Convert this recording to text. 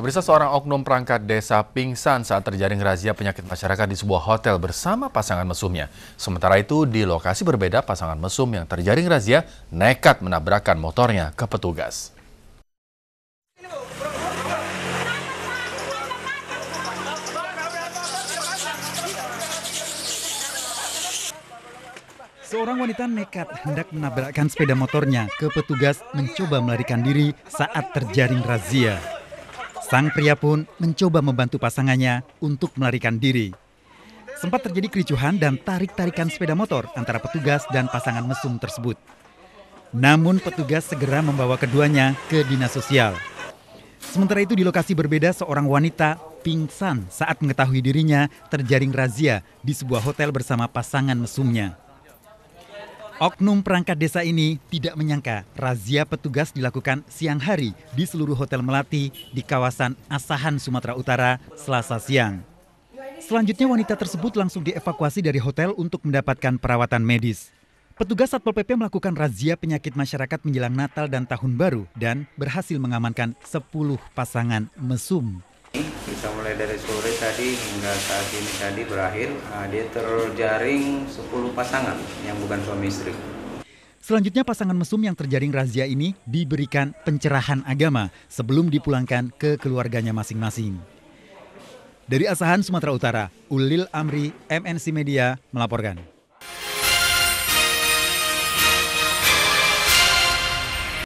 Pemirsa seorang oknum perangkat desa pingsan saat terjaring razia penyakit masyarakat di sebuah hotel bersama pasangan mesumnya. Sementara itu di lokasi berbeda pasangan mesum yang terjaring razia nekat menabrakkan motornya ke petugas. Seorang wanita nekat hendak menabrakkan sepeda motornya ke petugas mencoba melarikan diri saat terjaring razia. Sang pria pun mencoba membantu pasangannya untuk melarikan diri. Sempat terjadi kericuhan dan tarik-tarikan sepeda motor antara petugas dan pasangan mesum tersebut. Namun petugas segera membawa keduanya ke dinas sosial. Sementara itu di lokasi berbeda seorang wanita pingsan saat mengetahui dirinya terjaring razia di sebuah hotel bersama pasangan mesumnya. Oknum perangkat desa ini tidak menyangka razia petugas dilakukan siang hari di seluruh hotel Melati di kawasan Asahan, Sumatera Utara, Selasa siang. Selanjutnya wanita tersebut langsung dievakuasi dari hotel untuk mendapatkan perawatan medis. Petugas Satpol PP melakukan razia penyakit masyarakat menjelang Natal dan Tahun Baru dan berhasil mengamankan 10 pasangan mesum kita mulai dari sore tadi hingga saat ini tadi berakhir uh, dia terjaring 10 pasangan yang bukan suami istri. Selanjutnya pasangan mesum yang terjaring razia ini diberikan pencerahan agama sebelum dipulangkan ke keluarganya masing-masing. Dari Asahan, Sumatera Utara, Ulil Amri, MNC Media melaporkan.